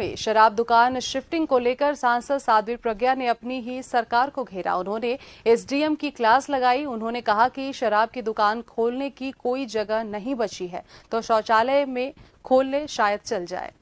में शराब दुकान शिफ्टिंग को लेकर सांसद साध्वी प्रज्ञा ने अपनी ही सरकार को घेरा उन्होंने एसडीएम की क्लास लगाई उन्होंने कहा कि शराब की दुकान खोलने की कोई जगह नहीं बची है तो शौचालय में खोलने शायद चल जाए